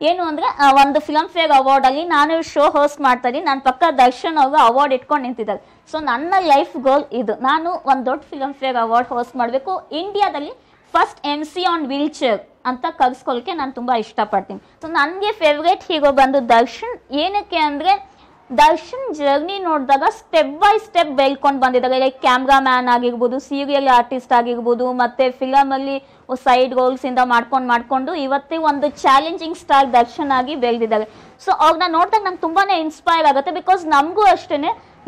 Speaker 1: ಏನು ಅಂದರೆ ಒಂದು ಫಿಲಮ್ ಫೇರ್ ಅವಾರ್ಡಲ್ಲಿ ನಾನು ಶೋ ಹೋಸ್ಟ್ ಮಾಡ್ತಾ ನನ್ನ ಪಕ್ಕ ದರ್ಶನ್ ಅವರು ಅವಾರ್ಡ್ ಇಟ್ಕೊಂಡು ನಿಂತಿದ್ದಾರೆ ಸೊ ನನ್ನ ಲೈಫ್ ಗೋಲ್ ಇದು ನಾನು ಒಂದು ದೊಡ್ಡ ಫಿಲಮ್ ಫೇರ್ ಅವಾರ್ಡ್ ಹೋಸ್ಟ್ ಮಾಡಬೇಕು ಇಂಡಿಯಾದಲ್ಲಿ first M C on wheelchair ಅಂತ ಕರ್ಸ್ಕೊಳ್ಳೋಕ್ಕೆ ನಾನು ತುಂಬ ಇಷ್ಟಪಡ್ತೀನಿ ಸೊ ನನಗೆ ಫೇವ್ರೇಟ್ ಹೀಗೋ ಬಂದು ದರ್ಶನ್ ಏನಕ್ಕೆ ಅಂದರೆ ದರ್ಶನ್ ಜರ್ನಿ ನೋಡಿದಾಗ ಸ್ಟೆಪ್ ಬೈ ಸ್ಟೆಪ್ ಬೆಳ್ಕೊಂಡು ಬಂದಿದ್ದಾರೆ ಲೈಕ್ ಕ್ಯಾಮ್ರಾ ಮ್ಯಾನ್ ಆಗಿರ್ಬೋದು ಸೀರಿಯಲ್ ಆರ್ಟಿಸ್ಟ್ ಆಗಿರ್ಬೋದು ಮತ್ತು ಫಿಲಮಲ್ಲಿ ಸೈಡ್ ರೋಲ್ಸಿಂದ ಮಾಡ್ಕೊಂಡು ಮಾಡಿಕೊಂಡು ಇವತ್ತೇ ಒಂದು ಚಾಲೆಂಜಿಂಗ್ ಸ್ಟಾರ್ ದರ್ಶನ್ ಆಗಿ ಬೆಳೆದಿದ್ದಾರೆ ಸೊ ಅವ್ರನ್ನ ನೋಡಿದಾಗ ನಂಗೆ ತುಂಬಾ ಇನ್ಸ್ಪೈರ್ ಆಗುತ್ತೆ ಬಿಕಾಸ್ ನಮಗೂ ಅಷ್ಟೇ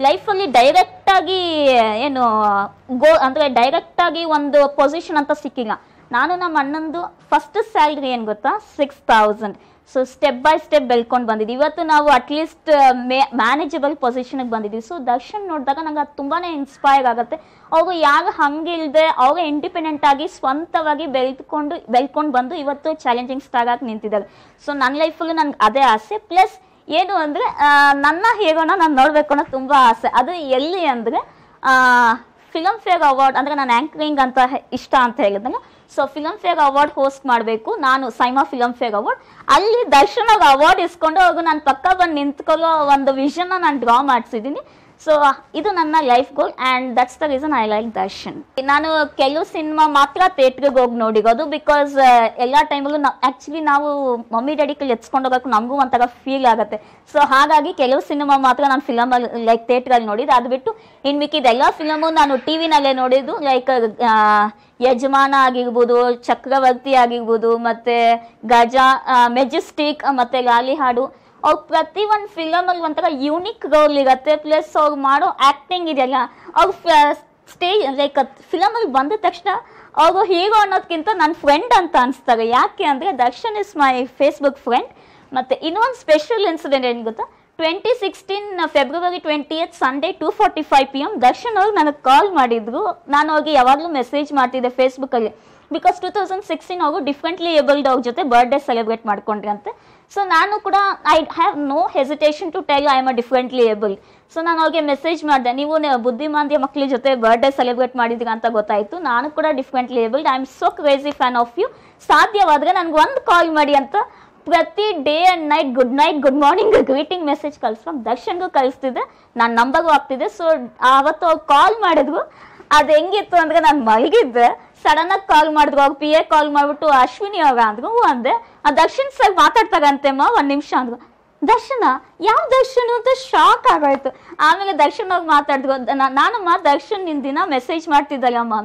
Speaker 1: ಲೈಫಲ್ಲಿ ಡೈರೆಕ್ಟಾಗಿ ಏನು ಗೋ ಅಂದರೆ ಡೈರೆಕ್ಟಾಗಿ ಒಂದು ಪೊಸಿಷನ್ ಅಂತ ಸಿಕ್ಕಿಲ್ಲ ನಾನು ನಮ್ಮ ಅಣ್ಣಂದು ಫಸ್ಟ್ ಸ್ಯಾಲ್ರಿ ಏನು ಗೊತ್ತಾ six thousand so step by step ಬೆಳ್ಕೊಂಡು ಬಂದಿದ್ದೀವಿ ಇವತ್ತು ನಾವು ಅಟ್ಲೀಸ್ಟ್ ಮೇ ಮ್ಯಾನೇಜಬಲ್ ಪೊಸಿಷನ್ಗೆ ಬಂದಿದ್ದೀವಿ ಸೊ ದರ್ಶನ್ ನೋಡಿದಾಗ ನಂಗೆ ಅದು ತುಂಬಾ ಇನ್ಸ್ಪೈರ್ ಆಗುತ್ತೆ ಅವರು ಯಾರು ಹಂಗಿಲ್ಲದೆ ಅವಾಗ ಇಂಡಿಪೆಂಡೆಂಟ್ ಆಗಿ ಸ್ವಂತವಾಗಿ ಬೆಳೆದುಕೊಂಡು ಬೆಳ್ಕೊಂಡು ಬಂದು ಇವತ್ತು ಚಾಲೆಂಜಿಂಗ್ ಸ್ಟಾರ್ ಆಗಿ ನಿಂತಿದ್ದಾರೆ ಸೊ ನನ್ನ ಲೈಫಲ್ಲೂ ನನಗೆ ಅದೇ ಆಸೆ ಪ್ಲಸ್ ಏನು ಅಂದರೆ ನನ್ನ ಹೀರೋನ ನಾನು ನೋಡಬೇಕು ಅನ್ನೋ ತುಂಬ ಆಸೆ ಅದು ಎಲ್ಲಿ ಅಂದರೆ ಫಿಲಮ್ ಫೇರ್ ಅವಾರ್ಡ್ ಅಂದರೆ ನಾನು ಆ್ಯಂಕರಿಂಗ್ ಅಂತ ಇಷ್ಟ ಅಂತ ಹೇಳಿದಂಗೆ so Filmfare award host ಮಾಡಬೇಕು ನಾನು ಸೈಮಾ ಫಿಲಮ್ ಫೇರ್ ಅವಾರ್ಡ್ ಅಲ್ಲಿ ದರ್ಶನ ಅವಾರ್ಡ್ ಇಸ್ಕೊಂಡು ಅವ್ರು ನಾನು ಪಕ್ಕ ಬಂದು ನಿಂತ್ಕೊಳ್ಳೋ ಒಂದು ವಿಷನ್ನ ನಾನು ಡ್ರಾ ಮಾಡಿಸಿದ್ದೀನಿ ಸೊ uh, ಇದು ನನ್ನ life goal and that's the reason I like Darshan ನಾನು ಕೆಲವು ಸಿನಿಮಾ ಮಾತ್ರ ಥಿಯೇಟ್ರಿಗೆ ಹೋಗಿ ನೋಡಿರೋದು ಬಿಕಾಸ್ ಎಲ್ಲ ಟೈಮಲ್ಲೂ ನಾವು ಆ್ಯಕ್ಚುಲಿ ನಾವು ಮಮ್ಮಿ ಡ್ಯಾಡಿ ಕೈ ಎತ್ಕೊಂಡು ಹೋಗೋಕೆ ನಮಗೂ ಒಂಥರ ಫೀಲ್ ಆಗುತ್ತೆ ಸೊ ಹಾಗಾಗಿ ಕೆಲವು ಸಿನಿಮಾ ಮಾತ್ರ ನಾನು ಫಿಲಮಲ್ಲಿ ಲೈಕ್ ಥಿಯೇಟ್ರಲ್ಲಿ ನೋಡಿದ್ದು ಅದು ಬಿಟ್ಟು ಇನ್ನು ಮಿಕ್ಕಿದ ಎಲ್ಲ ಫಿಲಮು ನಾನು ಟಿ ವಿನಲ್ಲೇ ನೋಡಿದ್ದು ಲೈಕ್ ಯಜಮಾನ ಆಗಿರ್ಬೋದು ಚಕ್ರವರ್ತಿ ಆಗಿರ್ಬೋದು ಮತ್ತು ಗಜ ಮೆಜೆಸ್ಟಿಕ್ ಮತ್ತು ಲಾಲಿ ಹಾಡು ಅವ್ರು ಪ್ರತಿ ಒಂದು ಫಿಲಮಲ್ಲಿ ಒಂಥರ ಯೂನಿಕ್ ರೋಲ್ ಇರತ್ತೆ ಪ್ಲಸ್ ಅವ್ರು ಮಾಡೋ ಆಕ್ಟಿಂಗ್ ಇದೆಯಲ್ಲ ಅವ್ರು ಸ್ಟೇಜ್ ಲೈಕ್ ಫಿಲಮಲ್ಲಿ ಬಂದ ತಕ್ಷಣ ಅವರು ಹೀರೋ ಅನ್ನೋದ್ಕಿಂತ ನನ್ನ ಫ್ರೆಂಡ್ ಅಂತ ಅನಿಸ್ತಾರೆ ಯಾಕೆ ಅಂದರೆ Darshan is my Facebook friend ಮತ್ತು ಇನ್ನೊಂದು ಸ್ಪೆಷಲ್ ಇನ್ಸಿಡೆಂಟ್ ಏನು ಗೊತ್ತಾ twenty sixteen February twenty eight Sunday two forty five P M Darshan ಅವ್ರು ನನಗೆ ಕಾಲ್ ಮಾಡಿದ್ರು ನಾನು ಅವ್ರಿಗೆ ಯಾವಾಗಲೂ ಮೆಸೇಜ್ ಮಾಡ್ತಿದ್ದೆ ಫೇಸ್ಬುಕ್ಕಲ್ಲಿ ಬಿಕಾಸ್ ಟೂ ತೌಸಂಡ್ ಸಿಕ್ಸ್ಟೀನ್ ಅವರು ಡಿಫ್ರೆಂಟ್ಲಿ ಏಬಲ್ಡ್ ಅವ್ರ ಜೊತೆ ಬರ್ಡೇ ಸೆಲೆಬ್ರೇಟ್ ಅಂತೆ ಸೊ ನಾನು ಕೂಡ I have no hesitation to tell I am a differently able so ನಾನು ಅವ್ರಿಗೆ ಮೆಸೇಜ್ ಮಾಡಿದೆ ನೀವು ಬುದ್ಧಿಮಾಂದ್ಯ ಮಕ್ಕಳ ಜೊತೆ ಬರ್ಡೇ ಸೆಲೆಬ್ರೇಟ್ ಮಾಡಿದ್ದೀರ ಅಂತ ಗೊತ್ತಾಯಿತು ನಾನು ಕೂಡ differently abled I am so crazy fan of you ಸಾಧ್ಯವಾದರೆ ನನಗೆ ಒಂದು ಕಾಲ್ ಮಾಡಿ ಅಂತ ಪ್ರತಿ day and night good night good morning greeting message ಕಳಿಸ್ಬೇಕು ದರ್ಶನ್ಗೂ ಕಳಿಸ್ತಿದ್ದೆ ನಾನು ನಂಬರ್ಗೂ ಆಗ್ತಿದ್ದೆ ಸೊ ಆವತ್ತು ಕಾಲ್ ಮಾಡಿದ್ವು ಅದು ಹೆಂಗಿತ್ತು ಅಂದರೆ ನಾನು ಮಲಗಿದ್ದೆ ಸಡನ್ ಆಗಿ ಕಾಲ್ ಮಾಡಿದ್ರು ಅವಾಗ ಪಿ ಎ ಕಾಲ್ ಮಾಡ್ಬಿಟ್ಟು ಅಶ್ವಿನಿ ಅವ ಅಂದ್ರು ಅಂದೆ ಆ ದರ್ಶನ್ ಸರ್ ಅಮ್ಮ ಒಂದ್ ನಿಮಿಷ ಅಂದ್ರು ದರ್ಶನ ಯಾವ ದರ್ಶನ್ ಅಂತ ಶಾಕ್ ಆಗೋಯ್ತು ಆಮೇಲೆ ದರ್ಶನ್ ಅವ್ರು ಮಾತಾಡಿದ್ರು ನಾನಮ್ಮ ದರ್ಶನ್ ನಿನ್ ದಿನ ಮೆಸೇಜ್ ಮಾಡ್ತಿದ್ದಾಗ ಅಮ್ಮ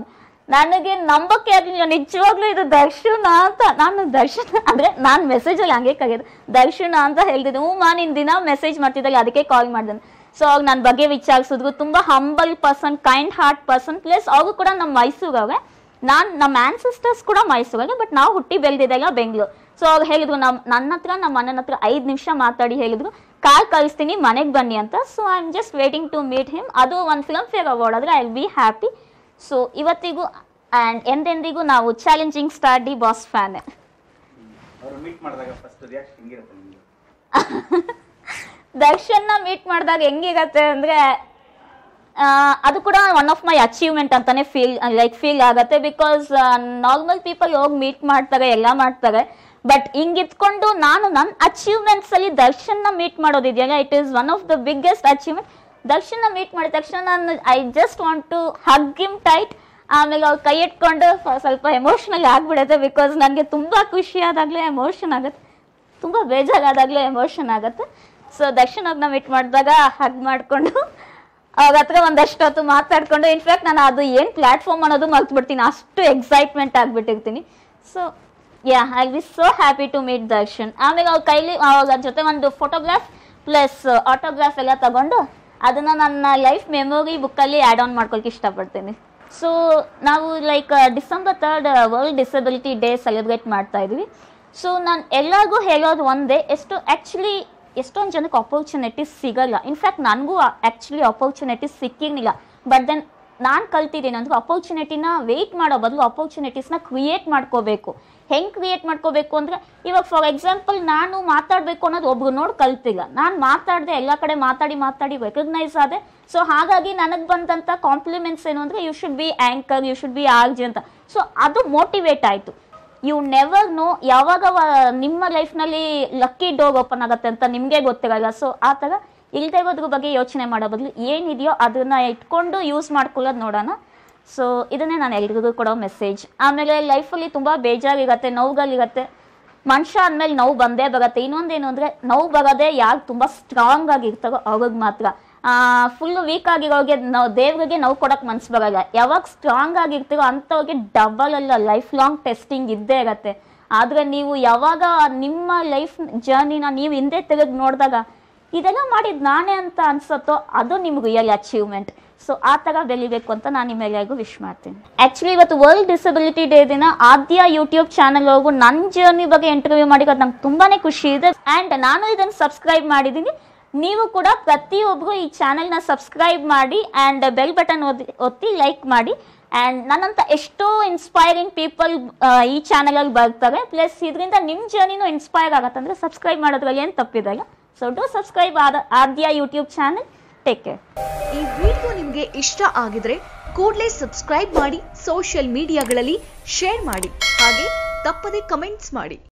Speaker 1: ನನಗೆ ನಂಬಕ್ಕೆ ನಿಜವಾಗ್ಲೂ ಇದು ದರ್ಶನ ಅಂತ ನಾನು ದರ್ಶನ ಅಂದ್ರೆ ನಾನು ಮೆಸೇಜ್ ಅಲ್ಲಿ ಹಂಗೆ ಕರೆಯೋದು ದರ್ಶನ ಅಂತ ಹೇಳ್ತಿದ್ದೆ ಹ್ಞೂ ಮಾ ನಿನ್ ದಿನ ಮೆಸೇಜ್ ಮಾಡ್ತಿದ್ದಾಗ ಅದಕ್ಕೆ ಕಾಲ್ ಮಾಡ್ದೆ ಸೊ ಅವಾಗ ನನ್ನ ಬಗ್ಗೆ ವಿಚಾರಿಸಿದ್ರು ತುಂಬಾ humble person kind heart person plus ಅವಾಗೂ ಕೂಡ ನಮ್ಮ ಅವೇ ನಾನು ನಮ್ಮ ಆನ್ಸಿಸ್ಟರ್ಸ್ ಕೂಡ ಮೈಸೂರಲ್ಲಿ ಬಟ್ ನಾವು ಹುಟ್ಟಿ ಬೆಳೆದಿದ್ದೆಲ್ಲ ಬೆಂಗಳೂರು ಸೊ ಅವ್ರು ಹೇಳಿದ್ರು ನಮ್ಮ ನನ್ನ ಹತ್ರ ನಮ್ಮ ಅಣ್ಣನ ಹತ್ರ ಐದು ನಿಮಿಷ ಮಾತಾಡಿ ಹೇಳಿದ್ರು ಕಾರ್ ಕಳಿಸ್ತೀನಿ ಮನೆಗೆ ಬನ್ನಿ ಅಂತ so I am just waiting to meet him ಅದು ಒಂದು ಫಿಲಮ್ ಫೇರ್ ಅವಾರ್ಡ್ ಆದರೆ ಐ ಬಿ ಹ್ಯಾಪಿ ಸೊ ಇವತ್ತಿಗೂ ಆ್ಯಂಡ್ ಎಂದೆಂದಿಗೂ ನಾವು challenging star D boss fan ದರ್ಶನ್ನ ಮೀಟ್ ಮಾಡಿದಾಗ ಹೆಂಗಿರತ್ತೆ ಅಂದರೆ ಅದು ಕೂಡ ಒನ್ ಆಫ್ ಮೈ ಅಚೀವ್ಮೆಂಟ್ ಅಂತಾನೆ ಫೀಲ್ ಲೈಕ್ ಫೀಲ್ ಆಗುತ್ತೆ ಬಿಕಾಸ್ ನಾರ್ಮಲ್ ಪೀಪಲ್ ಹೋಗಿ ಮೀಟ್ ಮಾಡ್ತಾರೆ ಎಲ್ಲ ಮಾಡ್ತಾರೆ ಬಟ್ ಹಿಂಗಿತ್ಕೊಂಡು ನಾನು ನನ್ನ ಅಚೀವ್ಮೆಂಟ್ಸ್ ಅಲ್ಲಿ ದರ್ಶನ್ನ ಮೀಟ್ ಮಾಡೋದಿದೆಯಲ್ಲ it is one of the biggest achievement ದರ್ಶನ್ನ ಮೀಟ್ ಮಾಡಿದ ತಕ್ಷಣ ನಾನು I just want to hug him tight ಆಮೇಲೆ ಅವ್ರು ಕೈ ಇಟ್ಕೊಂಡು ಸ್ವಲ್ಪ ಎಮೋಷ್ನಲ್ ಆಗಿಬಿಡುತ್ತೆ ಬಿಕಾಸ್ ನನಗೆ ತುಂಬ ಖುಷಿ ಆದಾಗಲೇ ಎಮೋಷನ್ ಆಗುತ್ತೆ ತುಂಬ ಬೇಜಾರಾದಾಗಲೇ ಎಮೋಷನ್ ಆಗುತ್ತೆ ಸೊ ದರ್ಶನ್ ಅವ್ರನ್ನ ಮೀಟ್ ಮಾಡಿದಾಗ ಹಗ್ ಮಾಡಿಕೊಂಡು ಹತ್ರ ಒಂದಷ್ಟು ಹೊತ್ತು ಮಾತಾಡ್ಕೊಂಡು ಇನ್ಫ್ಯಾಕ್ಟ್ ನಾನು ಅದು ಏನು ಪ್ಲಾಟ್ಫಾರ್ಮ್ ಅನ್ನೋದು ಮರ್ತು ಬಿಡ್ತೀನಿ ಅಷ್ಟು ಎಕ್ಸೈಟ್ಮೆಂಟ್ ಆಗಿಬಿಟ್ಟಿರ್ತೀನಿ so ya I we so happy to meet Darshan ಆಮೇಲೆ ಅವ್ರ ಕೈಲಿ ಅವ್ರ ಜೊತೆ ಒಂದು ಫೋಟೋಗ್ರಾಫ್ ಪ್ಲಸ್ ಆಟೋಗ್ರಾಫ್ ಎಲ್ಲ ತಗೊಂಡು ಅದನ್ನು ನನ್ನ ಲೈಫ್ ಮೆಮೊರಿ ಬುಕ್ಕಲ್ಲಿ ಆ್ಯಡ್ ಆನ್ ಮಾಡ್ಕೊಳಕ್ಕೆ ಇಷ್ಟಪಡ್ತೀನಿ ಸೊ ನಾವು like December third world disability day celebrate ಮಾಡ್ತಾ ಇದ್ವಿ ಸೊ ನಾನು ಎಲ್ಲರಿಗೂ ಹೇಳೋದು ಒಂದೇ ಎಷ್ಟು ಆ್ಯಕ್ಚುಲಿ ಎಷ್ಟೊಂದು ಜನಕ್ಕೆ ಅಪರ್ಚುನಿಟೀಸ್ ಸಿಗಲ್ಲ ಇನ್ಫ್ಯಾಕ್ಟ್ ನನಗೂ ಆ್ಯಕ್ಚುಲಿ ಅಪರ್ಚುನಿಟೀಸ್ ಸಿಕ್ಕಿರಲಿಲ್ಲ ಬಟ್ ದೆನ್ ನಾನು ಕಲ್ತಿದ್ದೇನೆಂದ್ರೆ ಅಪರ್ಚುನಿಟಿನ ವೆಯ್ಟ್ ಮಾಡೋ ಬದಲು ಅಪರ್ಚುನಿಟೀಸ್ನ ಕ್ರಿಯೇಟ್ ಮಾಡ್ಕೋಬೇಕು ಹೆಂಗೆ ಕ್ರಿಯೇಟ್ ಮಾಡ್ಕೋಬೇಕು ಅಂದರೆ ಇವಾಗ ಫಾರ್ ಎಕ್ಸಾಂಪಲ್ ನಾನು ಮಾತಾಡಬೇಕು ಅನ್ನೋದು ಒಬ್ರು ನೋಡಿ ಕಲ್ತಿಲ್ಲ ನಾನು ಮಾತಾಡಿದೆ ಎಲ್ಲ ಕಡೆ ಮಾತಾಡಿ ಮಾತಾಡಿ ರೆಕಗ್ನೈಸ್ ಆದೆ ಸೊ ಹಾಗಾಗಿ ನನಗೆ ಬಂದಂಥ ಕಾಂಪ್ಲಿಮೆಂಟ್ಸ್ ಏನು ಅಂದರೆ you should be anchor you should be RJ ಅಂತ ಸೊ ಅದು ಮೋಟಿವೇಟ್ ಆಯಿತು ಯು ನೆವರ್ ನೋ ಯಾವಾಗ ನಿಮ್ಮ ಲೈಫ್ನಲ್ಲಿ ಲಕ್ಕಿ ಡೋರ್ ಓಪನ್ ಆಗುತ್ತೆ ಅಂತ ನಿಮಗೆ ಗೊತ್ತಿರಲ್ಲ ಸೊ ಆ ಥರ ಇಲ್ಲದೆ ಇರೋದ್ರ ಬಗ್ಗೆ ಯೋಚನೆ ಮಾಡೋ ಬದಲು ಏನಿದೆಯೋ ಅದನ್ನು ಇಟ್ಕೊಂಡು ಯೂಸ್ ಮಾಡ್ಕೊಳ್ಳೋದು ನೋಡೋಣ ಸೊ ಇದನ್ನೇ ನಾನು ಎಲ್ರಿಗೂ ಕೊಡೋ ಮೆಸೇಜ್ ಆಮೇಲೆ ಲೈಫಲ್ಲಿ ತುಂಬ ಬೇಜಾರಿರುತ್ತೆ ನೋವುಗಳಿರುತ್ತೆ ಮನುಷ್ಯ ಅಂದಮೇಲೆ ನೋವು ಬಂದೇ ಬರುತ್ತೆ ಇನ್ನೊಂದೇನು ಅಂದರೆ ನೋವು ಬರೋದೇ ಯಾರು ತುಂಬ ಸ್ಟ್ರಾಂಗ್ ಆಗಿರ್ತಾರೋ ಅವ್ರಿಗೆ ಮಾತ್ರ ಫುಲ್ ವೀಕ್ ಆಗಿರೋಗೆ ನಾವು ದೇವ್ರಿಗೆ ನೋವು ಕೊಡೋಕೆ ಮನ್ಸು ಬರಲ್ಲ ಯಾವಾಗ ಸ್ಟ್ರಾಂಗ್ ಆಗಿರ್ತೀರೋ ಅಂಥವ್ರಿಗೆ ಡಬಲ್ ಅಲ್ಲ ಲೈಫ್ ಲಾಂಗ್ ಟೆಸ್ಟಿಂಗ್ ಇದ್ದೇ ಇರತ್ತೆ ಆದ್ರೆ ನೀವು ಯಾವಾಗ ನಿಮ್ಮ ಲೈಫ್ ಜರ್ನಿನ ನೀವು ಹಿಂದೆ ತೆಗೆದು ನೋಡಿದಾಗ ಇದೆಲ್ಲ ಮಾಡಿದ್ ನಾನೇ ಅಂತ ಅನ್ಸುತ್ತೋ ಅದು ನಿಮ್ಗೆ ರಿಯಲ್ ಅಚೀವ್ಮೆಂಟ್ ಸೊ ಆ ಥರ ಬೆಳಿಬೇಕು ಅಂತ ನಾನು ನಿಮಗೆ ವಿಶ್ ಮಾಡ್ತೀನಿ ಆ್ಯಕ್ಚುಲಿ ಇವತ್ತು ವರ್ಲ್ಡ್ ಡಿಸಬಿಲಿಟಿ ಡೇ ದಿನ ಆದ್ಯ ಯೂಟ್ಯೂಬ್ ಚಾನಲ್ ಹೋಗು ನನ್ನ ಜರ್ನಿ ಬಗ್ಗೆ ಇಂಟರ್ವ್ಯೂ ಮಾಡಿ ನಂಗೆ ತುಂಬಾ ಖುಷಿ ಇದೆ ಆ್ಯಂಡ್ ನಾನು ಇದನ್ನು ಸಬ್ಸ್ಕ್ರೈಬ್ ಮಾಡಿದ್ದೀನಿ ನೀವು ಕೂಡ ಪ್ರತಿಯೊಬ್ಬರು ಈ ಚಾನೆಲ್ನ ಸಬ್ಸ್ಕ್ರೈಬ್ ಮಾಡಿ ಆ್ಯಂಡ್ ಬೆಲ್ ಬಟನ್ ಒತ್ತಿ ಒತ್ತಿ ಲೈಕ್ ಮಾಡಿ ಆ್ಯಂಡ್ ನನ್ನಂಥ ಎಷ್ಟೋ ಇನ್ಸ್ಪೈರಿಂಗ್ ಪೀಪಲ್ ಈ ಚಾನಲಲ್ಲಿ ಬರ್ತಾರೆ ಪ್ಲಸ್ ಇದರಿಂದ ನಿಮ್ಮ ಜರ್ನಿನೂ ಇನ್ಸ್ಪೈರ್ ಅಂದರೆ ಸಬ್ಸ್ಕ್ರೈಬ್ ಮಾಡೋದ್ರಲ್ಲಿ ಏನು ತಪ್ಪಿದೆಯಲ್ಲ ಸೊ ಡೋ ಸಬ್ಸ್ಕ್ರೈಬ್ ಆದ Aadya YouTube channel take care ಈ ವಿಡಿಯೋ ನಿಮಗೆ ಇಷ್ಟ ಆಗಿದ್ರೆ ಕೂಡಲೇ ಸಬ್ಸ್ಕ್ರೈಬ್ ಮಾಡಿ ಸೋಷಿಯಲ್ ಮೀಡಿಯಾಗಳಲ್ಲಿ ಶೇರ್ ಮಾಡಿ ಹಾಗೆ ತಪ್ಪದೆ ಕಮೆಂಟ್ಸ್ ಮಾಡಿ